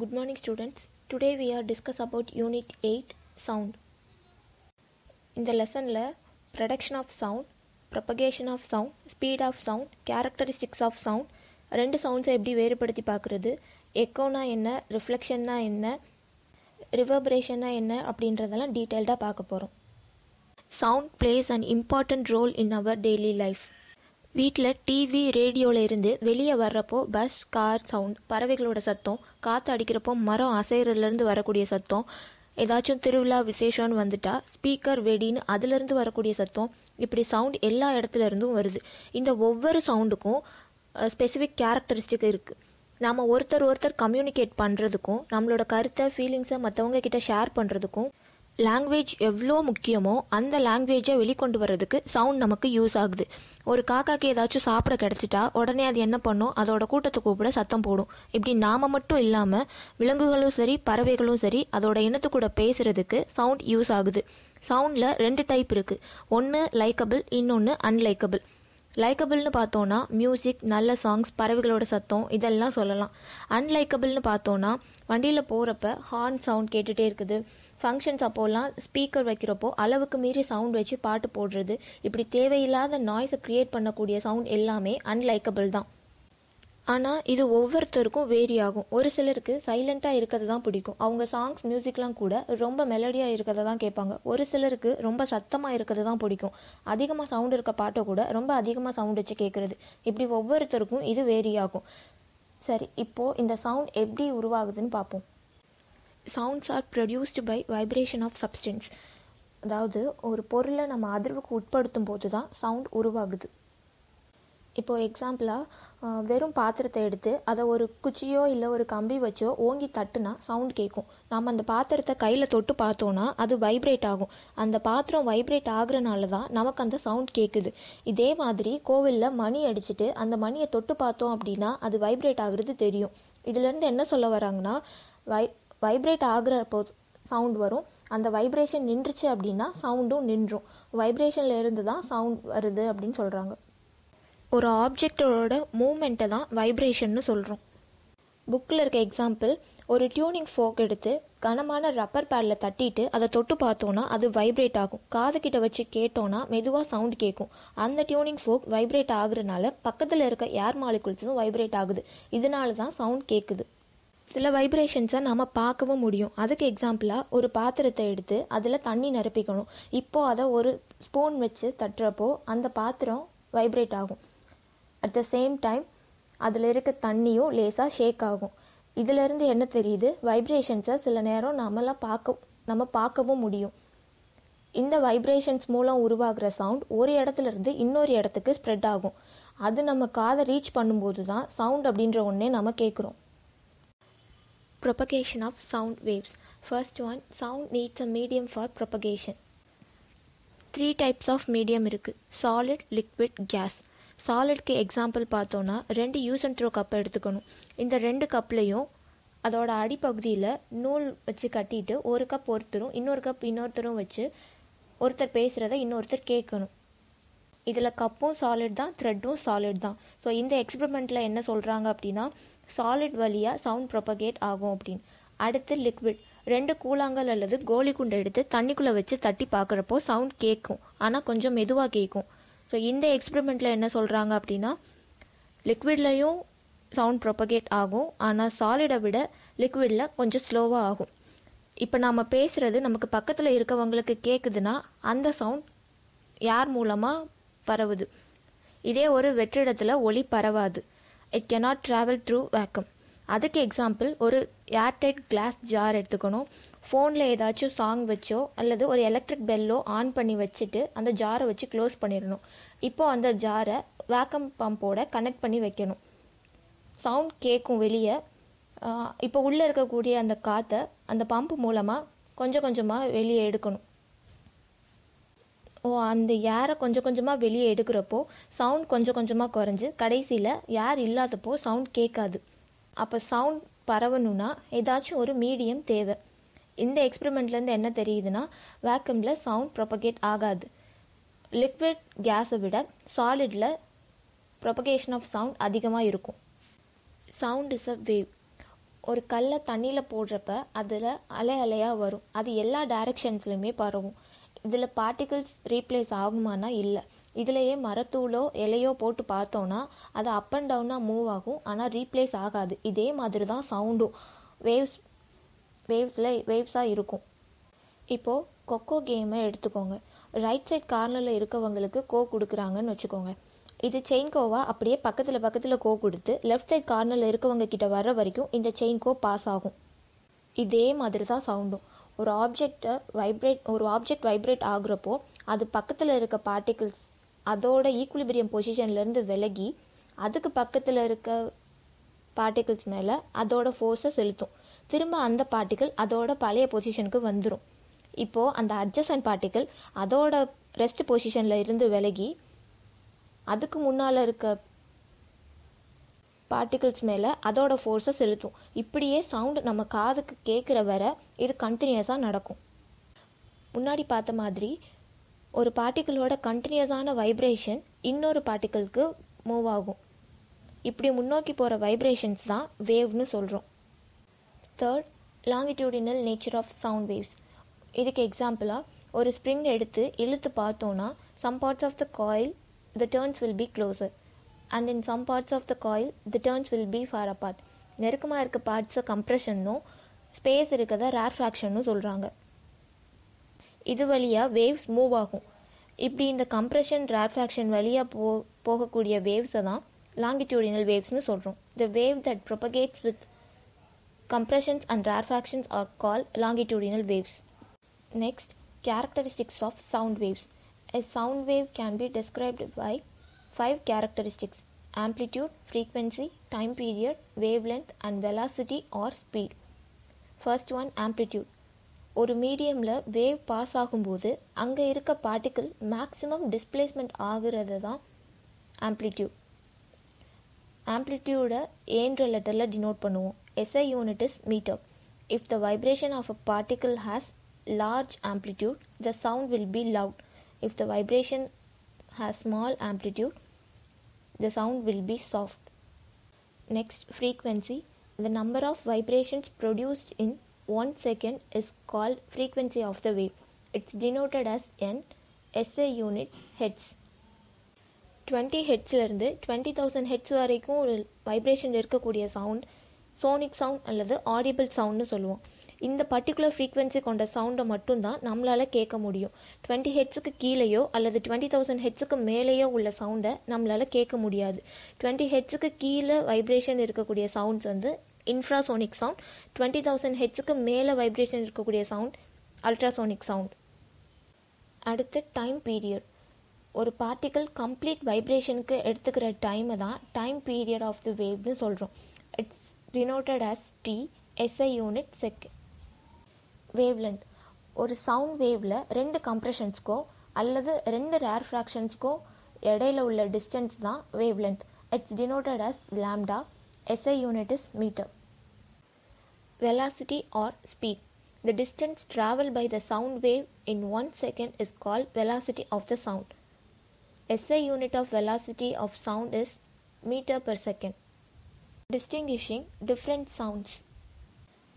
Good morning students Today we are discuss about unit 8 sound. In the lesson la production of sound, propagation of sound, speed of sound, characteristics of ரெண்டு சவுண்ட்ஸை எப்படி வேறுபடுத்தி பார்க்குறது எக்கோனா என்ன ரிஃப்ளெக்ஷன்னா என்ன ரிவர்பரேஷன்னா என்ன அப்படின்றதெல்லாம் டீட்டெயில்டாக பார்க்க போகிறோம் sound plays and important role in our daily life வீட்டில் டிவி ரேடியோவில் இருந்து வெளியே வர்றப்போ பஸ் கார் சவுண்ட் பறவைகளோட சத்தம் காற்று அடிக்கிறப்போ மரம் அசைறதுலேருந்து வரக்கூடிய சத்தம் ஏதாச்சும் திருவிழா விசேஷம்னு வந்துட்டால் ஸ்பீக்கர் வெடின்னு அதுலேருந்து வரக்கூடிய சத்தம் இப்படி சவுண்ட் எல்லா இடத்துல இருந்தும் வருது இந்த ஒவ்வொரு சவுண்டுக்கும் ஸ்பெசிஃபிக் கேரக்டரிஸ்டிக் இருக்குது நாம் ஒருத்தர் ஒருத்தர் கம்யூனிகேட் பண்ணுறதுக்கும் நம்மளோட கருத்தை ஃபீலிங்ஸை மற்றவங்க கிட்ட ஷேர் பண்ணுறதுக்கும் லாங்குவேஜ் எவ்வளோ முக்கியமோ அந்த லாங்குவேஜை வெளிக்கொண்டு வரதுக்கு சவுண்ட் நமக்கு யூஸ் ஆகுது ஒரு காக்காக்கு ஏதாச்சும் சாப்பிட கிடச்சிட்டா உடனே அது என்ன பண்ணும் அதோட கூட்டத்தை கூப்பிட சத்தம் போடும் இப்படி நாம் மட்டும் இல்லாமல் விலங்குகளும் சரி பறவைகளும் சரி அதோட இனத்து கூட பேசுகிறதுக்கு சவுண்ட் யூஸ் ஆகுது சவுண்டில் ரெண்டு டைப் இருக்குது ஒன்று லைக்கபிள் இன்னொன்று அன்லைக்கபிள் லைக்கபிள்னு பார்த்தோன்னா மியூசிக் நல்ல சாங்ஸ் பறவைகளோட சத்தம் இதெல்லாம் சொல்லலாம் அன்லைக்கபிள்னு பார்த்தோன்னா வண்டியில் போகிறப்ப ஹார்ன் சவுண்ட் கேட்டுகிட்டே இருக்குது ஃபங்க்ஷன்ஸ் அப்போல்லாம் ஸ்பீக்கர் வைக்கிறப்போ அளவுக்கு மீறி சவுண்ட் வச்சு பாட்டு போடுறது இப்படி தேவையில்லாத நாய்ஸை க்ரியேட் பண்ணக்கூடிய சவுண்ட் எல்லாமே அன்லைக்கபிள் தான் ஆனால் இது ஒவ்வொருத்தருக்கும் வேரி ஆகும் ஒரு சிலருக்கு சைலண்ட்டாக இருக்கிறது தான் பிடிக்கும் அவங்க சாங்ஸ் மியூசிக்லாம் கூட ரொம்ப மெலடியாக இருக்கிறத தான் கேட்பாங்க ஒரு சிலருக்கு ரொம்ப சத்தமாக இருக்கிறது தான் பிடிக்கும் அதிகமாக சவுண்ட் இருக்க பாட்டை கூட ரொம்ப அதிகமாக சவுண்ட் வச்சு கேட்குறது இப்படி ஒவ்வொருத்தருக்கும் இது வேரி ஆகும் சரி இப்போது இந்த சவுண்ட் எப்படி உருவாகுதுன்னு பார்ப்போம் sounds are produced by vibration of substance அதாவது ஒரு பொருளை நம்ம அதிர்வுக்கு உட்படுத்தும் போது தான் சவுண்ட் உருவாகுது இப்போது எக்ஸாம்பிளாக வெறும் பாத்திரத்தை எடுத்து அதை ஒரு குச்சியோ இல்லை ஒரு கம்பி வச்சோ ஓங்கி தட்டுனா சவுண்ட் கேட்கும் நம்ம அந்த பாத்திரத்தை கையில் தொட்டு பார்த்தோன்னா அது வைப்ரேட் ஆகும் அந்த பாத்திரம் வைப்ரேட் ஆகுறனால தான் நமக்கு அந்த சவுண்ட் கேட்குது இதே மாதிரி கோவிலில் மணி அடிச்சுட்டு அந்த மணியை தொட்டு பார்த்தோம் அப்படின்னா அது வைப்ரேட் ஆகுறது தெரியும் இதுலேருந்து என்ன சொல்ல வராங்கன்னா வை வைப்ரேட் ஆகிறப்போ சவுண்ட் வரும் அந்த வைப்ரேஷன் நின்றுச்சு அப்படின்னா சவுண்டும் நின்றும் வைப்ரேஷனில் இருந்து தான் சவுண்ட் வருது அப்படின்னு சொல்கிறாங்க ஒரு ஆப்ஜெக்டோட மூமெண்ட்டை தான் வைப்ரேஷன்னு சொல்கிறோம் புக்கில் இருக்க எக்ஸாம்பிள் ஒரு டியூனிங் ஃபோக் எடுத்து கனமான ரப்பர் பேடில் தட்டிட்டு அதை தொட்டு பார்த்தோன்னா அது வைப்ரேட் ஆகும் காது கிட்ட வச்சு கேட்டோன்னா மெதுவாக சவுண்ட் கேட்கும் அந்த டியூனிங் ஃபோக் வைப்ரேட் ஆகுறனால பக்கத்தில் இருக்க ஏர் மாலிகுல்ஸும் வைப்ரேட் ஆகுது இதனால தான் சவுண்ட் கேட்குது சில வைப்ரேஷன்ஸை நாம் பார்க்கவும் முடியும் அதுக்கு எக்ஸாம்பிளாக ஒரு பாத்திரத்தை எடுத்து அதில் தண்ணி நிரப்பிக்கணும் இப்போது அதை ஒரு ஸ்பூன் வச்சு தட்டுறப்போ அந்த பாத்திரம் வைப்ரேட் ஆகும் அட் த சேம் டைம் அதில் இருக்க தண்ணியும் லேசாக ஷேக் ஆகும் இதிலேருந்து என்ன தெரியுது வைப்ரேஷன்ஸை சில நேரம் நம்மளாம் பார்க்க நம்ம பார்க்கவும் முடியும் இந்த வைப்ரேஷன்ஸ் மூலம் உருவாகிற சவுண்ட் ஒரு இடத்துலேருந்து இன்னொரு இடத்துக்கு ஸ்ப்ரெட் ஆகும் அது நம்ம காதை ரீச் பண்ணும்போது தான் சவுண்ட் அப்படின்ற ஒன்றே நம்ம கேட்குறோம் Propagation of sound waves. First one, sound needs a medium for propagation. Three types of medium இருக்குது சாலிட் லிக்விட் கேஸ் சாலிட்க்கு எக்ஸாம்பிள் பார்த்தோன்னா ரெண்டு யூஸ் அண்ட் த்ரோ கப்பை எடுத்துக்கணும் இந்த ரெண்டு கப்லையும் அதோட அடிப்பகுதியில் நூல் வச்சு கட்டிட்டு ஒரு கப் ஒருத்தரும் இன்னொரு கப் இன்னொருத்தரும் வச்சு ஒருத்தர் பேசுகிறத இன்னொருத்தர் கேட்கணும் இதில் கப்பும் சாலிட் தான் த்ரெட்டும் சாலிட் தான் ஸோ இந்த எக்ஸ்பெரிமெண்ட்டில் என்ன சொல்கிறாங்க அப்படின்னா சாலிட் வழியாக சவுண்ட் ப்ரொபகேட் ஆகும் அப்படின்னு அடுத்து லிக்விட் ரெண்டு கூழாங்கல் அல்லது கோலி குண்டு எடுத்து தண்ணிக்குள்ளே வச்சு தட்டி பார்க்குறப்போ சவுண்ட் கேட்கும் ஆனால் கொஞ்சம் மெதுவாக கேட்கும் ஸோ இந்த எக்ஸ்பெரிமெண்ட்டில் என்ன சொல்கிறாங்க அப்படின்னா லிக்விட்லேயும் சவுண்ட் ப்ரொபகேட் ஆகும் ஆனால் சாலிடை விட லிக்விடில் கொஞ்சம் ஸ்லோவாக ஆகும் இப்போ நாம் பேசுகிறது நமக்கு பக்கத்தில் இருக்கவங்களுக்கு கேட்குதுன்னா அந்த சவுண்ட் யார் மூலமாக பரவுது இதே ஒரு வெற்றிடத்தில் ஒளி பரவாது it cannot travel through vacuum அதுக்கு எக்ஸாம்பிள் ஒரு ஏர்டைட் கிளாஸ் ஜார் எடுத்துக்கணும் ஃபோனில் ஏதாச்சும் சாங் வச்சோ அல்லது ஒரு எலக்ட்ரிக் பெல்லோ ஆன் பண்ணி வச்சுட்டு அந்த ஜாரை வச்சு க்ளோஸ் பண்ணிடணும் இப்போது அந்த ஜாரை வேக்கம் பம்போட கனெக்ட் பண்ணி வைக்கணும் சவுண்ட் கேட்கும் வெளியே இப்போ உள்ளே இருக்கக்கூடிய அந்த காற்றை அந்த பம்ப் மூலமாக கொஞ்சம் கொஞ்சமாக வெளியே எடுக்கணும் ஓ அந்த ஏரை கொஞ்சம் கொஞ்சமாக வெளியே எடுக்கிறப்போ சவுண்ட் கொஞ்சம் கொஞ்சமாக குறைஞ்சி கடைசியில் ஏர் இல்லாதப்போ சவுண்ட் கேட்காது அப்போ சவுண்ட் பரவணும்னா ஏதாச்சும் ஒரு மீடியம் தேவை இந்த எக்ஸ்பெரிமெண்ட்லேருந்து என்ன தெரியுதுன்னா வேக்கமில் சவுண்ட் ப்ரொபகேட் ஆகாது லிக்விட் கேஸை விட சாலிடில் ப்ரொபகேஷன் ஆஃப் சவுண்ட் அதிகமாக இருக்கும் சவுண்ட் இஸ் அ வேவ் ஒரு கல்லை தண்ணியில் போடுறப்ப அதில் அலை அலையாக வரும் அது எல்லா டைரக்ஷன்ஸ்லையுமே பரவும் இதில் பார்ட்டிகிள்ஸ் ரீப்ளேஸ் ஆகுமானா இல்லை இதிலேயே மரத்தூளோ இலையோ போட்டு பார்த்தோன்னா அது அப் அண்ட் டவுனாக மூவ் ஆகும் ஆனால் ரீப்ளேஸ் ஆகாது இதே மாதிரி தான் சவுண்டும் வேவ்ஸ் வேவ்ஸில் வேவ்ஸாக இருக்கும் இப்போது கொக்கோ கேமை எடுத்துக்கோங்க ரைட் சைட் கார்னரில் இருக்கவங்களுக்கு கோ கொடுக்குறாங்கன்னு வச்சுக்கோங்க இது செயின் கோவா அப்படியே பக்கத்தில் பக்கத்தில் கோ கொடுத்து லெஃப்ட் சைட் கார்னரில் இருக்கவங்க கிட்ட வர வரைக்கும் இந்த செயின் கோ பாஸ் ஆகும் இதே மாதிரி தான் சவுண்டும் ஒரு ஆப்ஜெக்டை வைப்ரேட் ஒரு ஆப்ஜெக்ட் வைப்ரேட் ஆகுறப்போ அது பக்கத்தில் இருக்க பார்ட்டிகிள்ஸ் அதோட ஈக்குலிபிரியம் பொசிஷன்லேருந்து விலகி அதுக்கு பக்கத்தில் இருக்க பார்ட்டிகிள்ஸ் மேலே அதோட ஃபோர்ஸை செலுத்தும் திரும்ப அந்த பார்ட்டிகிள் அதோட பழைய பொசிஷனுக்கு வந்துடும் இப்போது அந்த அட்ஜஸ்டன்ட் பார்ட்டிகிள் அதோட ரெஸ்ட் பொசிஷனில் இருந்து விலகி அதுக்கு முன்னால் இருக்க பார்ட்டிகிள்ஸ் மேலே அதோட ஃபோர்ஸை செலுத்தும் இப்படியே சவுண்டு நம்ம காதுக்கு கேட்குற வர இது கண்டினியூஸாக நடக்கும் முன்னாடி பார்த்த மாதிரி ஒரு பார்ட்டிக்கிளோட கண்டினியூஸான வைப்ரேஷன் இன்னொரு பார்ட்டிக்கிளுக்கு மூவ் ஆகும் இப்படி முன்னோக்கி போகிற வைப்ரேஷன்ஸ் தான் வேவ்னு சொல்கிறோம் third longitudinal nature of sound waves இதுக்கு எக்ஸாம்பிளாக ஒரு ஸ்ப்ரிங் எடுத்து இழுத்து பார்த்தோன்னா some parts of the coil the turns will be closer and in some parts of the coil the will be far apart நெருக்கமாக இருக்க பார்ட்ஸை கம்ப்ரெஷன்னும் ஸ்பேஸ் இருக்கிறத rare ஃப்ராக்ஷன்னு சொல்கிறாங்க இது வழியாக வேவ்ஸ் மூவ் ஆகும் இப்படி இந்த கம்ப்ரெஷன் ரேர் ஃபேக்ஷன் வழியாக போ போகக்கூடிய வேவ்ஸை தான் லாங்கிடியூடினல் வேவ்ஸ்னு சொல்கிறோம் the wave that propagates with compressions and rarefactions are call longitudinal waves next characteristics of sound waves a sound wave can be described by five characteristics amplitude, frequency, time period, wavelength and velocity or speed. First one amplitude. ஒரு மீடியமில் wave pass ஆகும்போது அங்கே இருக்க particle maximum displacement ஆகிறது தான் amplitude ஆம்ப்ளிடியூடை ஏன்ற லெட்டரில் denote பண்ணுவோம் SI unit is metre if the vibration of a particle has large amplitude the sound will be loud if the vibration has small amplitude the sound will be soft. Next, frequency. The number of vibrations produced in 1 second is called frequency of the wave. It's denoted as n SI unit hertz. 20 twenty ஹெட்ஸ்லேருந்து twenty thousand hertz வரைக்கும் ஒரு vibration இருக்கக்கூடிய sound sonic sound அல்லது audible சவுண்ட்னு சொல்லுவோம் இந்த particular frequency கொண்ட சவுண்டை மட்டும்தான் நம்மளால் கேட்க முடியும் டுவெண்ட்டி ஹெட்ஸுக்கு கீழேயோ அல்லது டுவெண்ட்டி தௌசண்ட் ஹெட்ஸுக்கு மேலேயோ உள்ள சவுண்டை நம்மளால் கேட்க முடியாது டுவெண்ட்டி ஹெட்ஸுக்கு கீழே வைப்ரேஷன் இருக்கக்கூடிய சவுண்ட்ஸ் வந்து இன்ஃப்ராசோனிக் சவுண்ட் டுவெண்ட்டி தௌசண்ட் ஹெட்ஸுக்கு மேலே வைப்ரேஷன் இருக்கக்கூடிய சவுண்ட் அல்ட்ராசோனிக் சவுண்ட் அடுத்து டைம் பீரியட் ஒரு பார்ட்டிக்கல் கம்ப்ளீட் வைப்ரேஷனுக்கு எடுத்துக்கிற டைமை தான் டைம் பீரியட் ஆஃப் தி வேவ்னு சொல்கிறோம் it's denoted as T SI unit second wavelength ஒரு சவுண்ட் வேவில் ரெண்டு கம்ப்ரெஷன்ஸ்க்கோ அல்லது ரெண்டு ரேர் ஃப்ராக்ஷன்ஸ்க்கோ இடையில உள்ள டிஸ்டன்ஸ் தான் wavelength it's denoted as lambda SI unit is metre velocity or speed the distance travel by the sound wave in one second is call velocity of the sound SI unit of velocity of sound is metre per second. Distinguishing different sounds.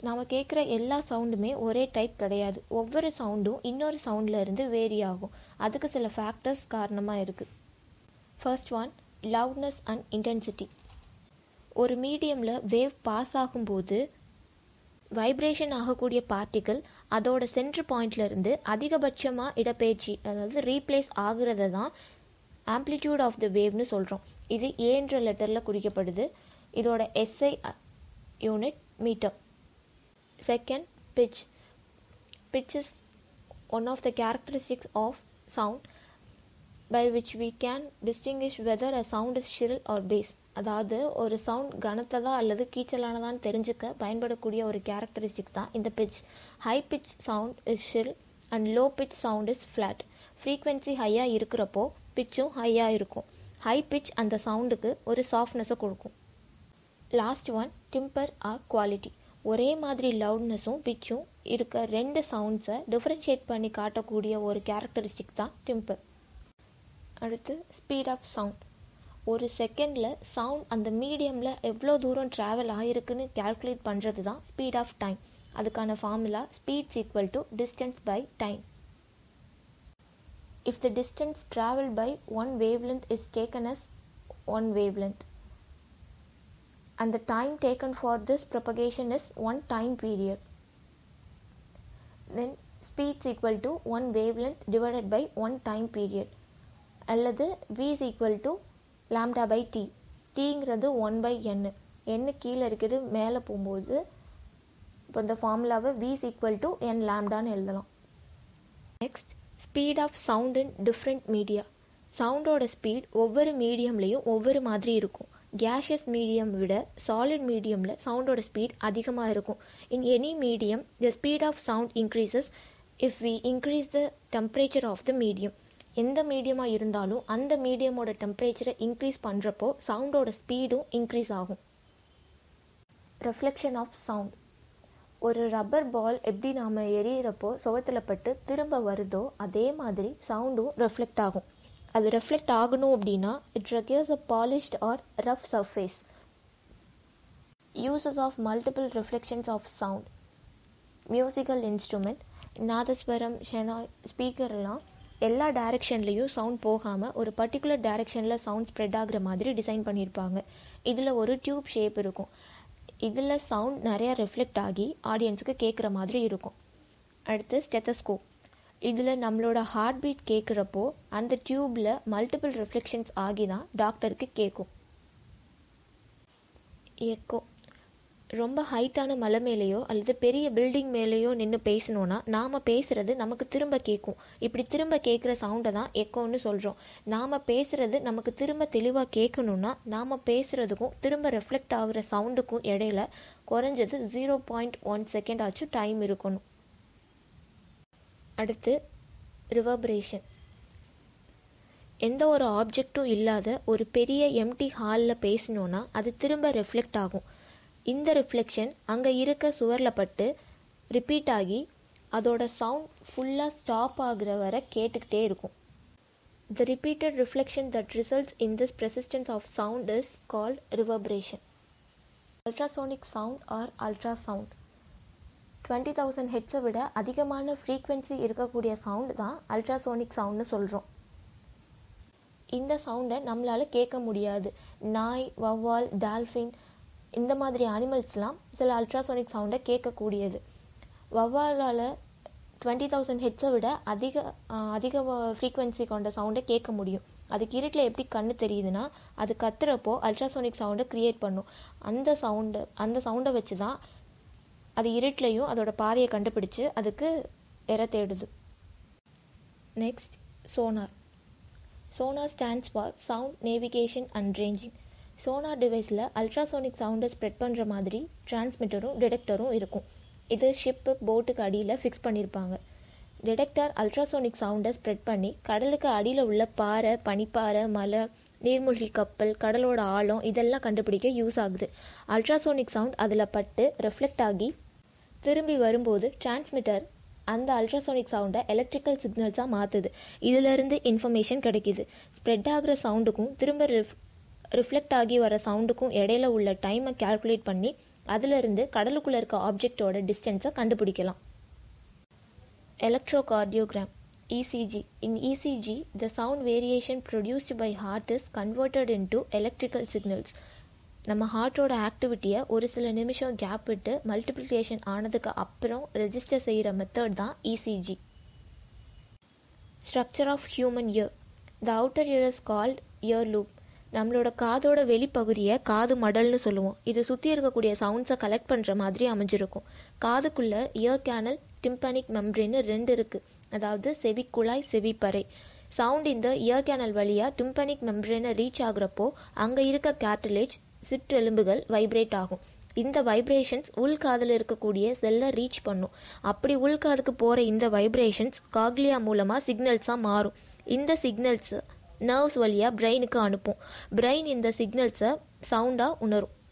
நாம் கேட்குற எல்லா சவுண்டுமே ஒரே type கிடையாது ஒவ்வொரு சவுண்டும் இன்னொரு சவுண்டில் இருந்து vary ஆகும் அதுக்கு சில ஃபேக்டர்ஸ் காரணமாக இருக்குது first one loudness and intensity ஒரு மீடியமில் வேவ் பாஸ் ஆகும்போது வைப்ரேஷன் ஆகக்கூடிய பார்ட்டிகள் அதோட சென்ட்ரு பாயிண்ட்லேருந்து அதிகபட்சமாக இடப்பெயர்ச்சி அதாவது ரீப்ளேஸ் ஆகிறத தான் ஆம்ப்ளிடியூட் ஆஃப் த வேவ்னு சொல்கிறோம் இது ஏன்ற லெட்டரில் குறிக்கப்படுது இதோட SI unit metre second pitch. Pitch is one of the characteristics of sound by which we can distinguish whether a sound is shrill or bass அதாவது ஒரு சவுண்ட் கனத்ததா அல்லது கீச்சலானதான்னு தெரிஞ்சுக்க பயன்படக்கூடிய ஒரு கேரக்டரிஸ்டிக்ஸ் தான் இந்த pitch high pitch sound is shrill and low pitch sound is flat frequency ஹையாக இருக்கிறப்போ பிச்சும் ஹையாக இருக்கும் ஹை பிட்ச் அந்த சவுண்டுக்கு ஒரு சாஃப்ட்னஸை கொடுக்கும் last one timbre or quality ஒரே மாதிரி லவுட்னஸும் பிச்சும் இருக்க ரெண்டு சவுண்ட்ஸை டிஃப்ரென்ஷியேட் பண்ணி காட்டக்கூடிய ஒரு கேரக்டரிஸ்டிக் தான் டிம்பிள் அடுத்து ஸ்பீட் ஆஃப் சவுண்ட் ஒரு செகண்டில் சவுண்ட் அந்த மீடியமில் எவ்வளோ தூரம் ட்ராவல் ஆகிருக்குன்னு கேல்குலேட் பண்ணுறது தான் ஸ்பீட் ஆஃப் டைம் அதுக்கான formula speeds equal to distance by time distance travel by one wavelength is taken as one wavelength and the time taken for this propagation is one time period. Then speed is equal to 1 wavelength divided by 1 time period. அல்லது v is equal to lambda by t. tங்கிறது 1 by n. n கீழே இருக்குது மேலே போகும்போது இப்போ இந்த ஃபார்முலாவை v is equal to n lambdaன்னு எழுதலாம் next speed of sound in different media சவுண்டோட ஸ்பீட் ஒவ்வொரு மீடியம்லேயும் ஒவ்வொரு மாதிரி இருக்கும் கேஷியஸ் மீடியம் விட சாலிட் மீடியமில் சவுண்டோட ஸ்பீட் அதிகமாக இருக்கும் in any medium the speed of sound increases if we increase the temperature of the medium எந்த மீடியமாக இருந்தாலும் அந்த மீடியமோட டெம்பரேச்சரை இன்க்ரீஸ் பண்ணுறப்போ சவுண்டோட ஸ்பீடும் இன்க்ரீஸ் ஆகும் ரெஃப்ளெக்ஷன் ஆஃப் சவுண்ட் ஒரு ரப்பர் பால் எப்படி நாம் எரியிறப்போ சுவத்தில் பட்டு திரும்ப வருதோ அதே மாதிரி சவுண்டும் ரெஃப்ளெக்ட் ஆகும் அது ரெஃப்ளெக்ட் ஆகணும் அப்படின்னா it requires a polished or rough surface uses of multiple reflections of sound musical instrument nadaswaram shehnai ஸ்பீக்கர்லாம் எல்லா டைரக்ஷன்லேயும் சவுண்ட் போகாமல் ஒரு பர்டிகுலர் டைரெக்ஷனில் சவுண்ட் ஸ்ப்ரெட் ஆகிற மாதிரி டிசைன் பண்ணியிருப்பாங்க இதில் ஒரு டியூப் ஷேப் இருக்கும் இதில் சவுண்ட் நிறையா ரிஃப்ளெக்ட் ஆகி ஆடியன்ஸுக்கு கேட்குற மாதிரி இருக்கும் அடுத்து ஸ்டெத்தஸ்கோப் இதில் நம்மளோட ஹார்ட் பீட் கேட்குறப்போ அந்த டியூப்பில் மல்டிபிள் ரிஃப்ளெக்ஷன்ஸ் ஆகி தான் டாக்டருக்கு கேட்கும் எக்கோ ரொம்ப ஹைட்டான மலை மேலேயோ அல்லது பெரிய பில்டிங் மேலேயோ நின்று பேசணுன்னா நாம் பேசுகிறது நமக்கு திரும்ப கேட்கும் இப்படி திரும்ப கேட்குற சவுண்டை தான் எக்கோன்னு சொல்கிறோம் நாம் பேசுகிறது நமக்கு திரும்ப தெளிவாக கேட்கணுன்னா நாம் பேசுகிறதுக்கும் திரும்ப ரெஃப்ளெக்ட் ஆகிற சவுண்டுக்கும் இடையில குறைஞ்சது ஜீரோ பாயிண்ட் ஒன் செகண்ட் ஆச்சும் டைம் இருக்கணும் அடுத்து ரிவர்பரேஷன் எந்த ஒரு ஆப்ஜெக்டும் இல்லாத ஒரு பெரிய எம்டி ஹாலில் பேசினோன்னா அது திரும்ப ரிஃப்ளெக்ட் ஆகும் இந்த ரிஃப்ளெக்ஷன் அங்கே இருக்க சுவரில் பட்டு ரிப்பீட் ஆகி அதோட சவுண்ட் ஃபுல்லாக ஸ்டாப் ஆகிற வரை கேட்டுக்கிட்டே இருக்கும் the repeated reflection that results in this persistence of sound is called reverberation ultrasonic sound or ultrasound twenty thousand ஹெட்ஸை விட அதிகமான ஃப்ரீக்வன்சி இருக்கக்கூடிய சவுண்டு தான் அல்ட்ராசோனிக் சவுண்ட்னு சொல்கிறோம் இந்த சவுண்டை நம்மளால் கேட்க முடியாது நாய் வவ்வால் டால்ஃபின் இந்த மாதிரி அனிமல்ஸ்லாம் சில அல்ட்ராசோனிக் சவுண்டை கேட்கக்கூடியது வவ்வாலால் டுவெண்ட்டி தௌசண்ட் ஹெட்ஸை விட அதிக அதிக ஃப்ரீக்வன்சி கொண்ட சவுண்டை கேட்க முடியும் அதுக்கு இருட்டில் எப்படி கண்ணு தெரியுதுன்னா அது கத்துறப்போ அல்ட்ராசோனிக் சவுண்டை க்ரியேட் பண்ணும் அந்த சவுண்டை அந்த சவுண்டை வச்சு தான் அது இருட்டிலையும் அதோட பாதையை கண்டுபிடிச்சு அதுக்கு எற தேடுது next sonar sonar stands for sound navigation and ranging sonar டிவைஸில் அல்ட்ராசோனிக் சவுண்டை ஸ்ப்ரெட் பண்ணுற மாதிரி டிரான்ஸ்மிட்டரும் டிடெக்டரும் இருக்கும் இது ஷிப்பு போட்டுக்கு அடியில் ஃபிக்ஸ் பண்ணியிருப்பாங்க டிடெக்டர் அல்ட்ராசோனிக் சவுண்டை ஸ்ப்ரெட் பண்ணி கடலுக்கு அடியில் உள்ள பாறை பனிப்பாறை மலை நீர்மூழ்கி கப்பல் கடலோட ஆழம் இதெல்லாம் கண்டுபிடிக்க யூஸ் ஆகுது அல்ட்ராசோனிக் சவுண்ட் அதில் பட்டு ரெஃப்ளெக்ட் ஆகி திரும்பி வரும்போது டிரான்ஸ்மிட்டர் அந்த அல்ட்ராசோனிக் சவுண்டை எலக்ட்ரிக்கல் சிக்னல்ஸாக மாற்றுது இதிலிருந்து இன்ஃபர்மேஷன் கிடைக்கிது ஸ்ப்ரெட் ஆகிற சவுண்டுக்கும் திரும்ப ரிஃப் ரிஃப்ளெக்ட் ஆகி வர சவுண்டுக்கும் இடையில உள்ள டைமை கேல்குலேட் பண்ணி அதிலிருந்து கடலுக்குள்ளே இருக்க ஆப்ஜெக்டோட டிஸ்டன்ஸை கண்டுபிடிக்கலாம் electrocardiogram ECG. In ECG, the sound variation produced by heart is converted into electrical signals. நம்ம ஹார்ட்டோட ஆக்டிவிட்டியை ஒரு சில நிமிஷம் கேப் விட்டு மல்டிப்ளிகேஷன் ஆனதுக்கு அப்புறம் ரெஜிஸ்டர் செய்கிற மெத்தட் தான் ECG structure of human ear the outer ear is called ear lobe நம்மளோட காதோட வெளிப்பகுதியை காது மடல்னு சொல்லுவோம் இது சுற்றி இருக்கக்கூடிய சவுண்ட்ஸை கலெக்ட் பண்ணுற மாதிரி அமைஞ்சிருக்கும் காதுக்குள்ளே இயர் கேனல் டிம்பனிக் மெம்ரின்னு ரெண்டு இருக்குது அதாவது செவிக்குழாய் செவிப்பறை சவுண்ட் இந்த இயர் கேனல் வழியாக டிம்பனிக் மெம்பரேனை ரீச் ஆகுறப்போ அங்கே இருக்க கேட்டலேஜ் சிற்றெலும்புகள் வைப்ரேட் ஆகும் இந்த வைப்ரேஷன்ஸ் உள்காதில் இருக்கக்கூடிய செல்லை ரீச் பண்ணும் அப்படி உள்காதுக்கு போகிற இந்த வைப்ரேஷன்ஸ் காக்லியா மூலமாக சிக்னல்ஸாக மாறும் இந்த சிக்னல்ஸ் நர்வ்ஸ் வழியாக பிரெயினுக்கு அனுப்பும் பிரெயின் இந்த சிக்னல்ஸை சவுண்டாக உணரும்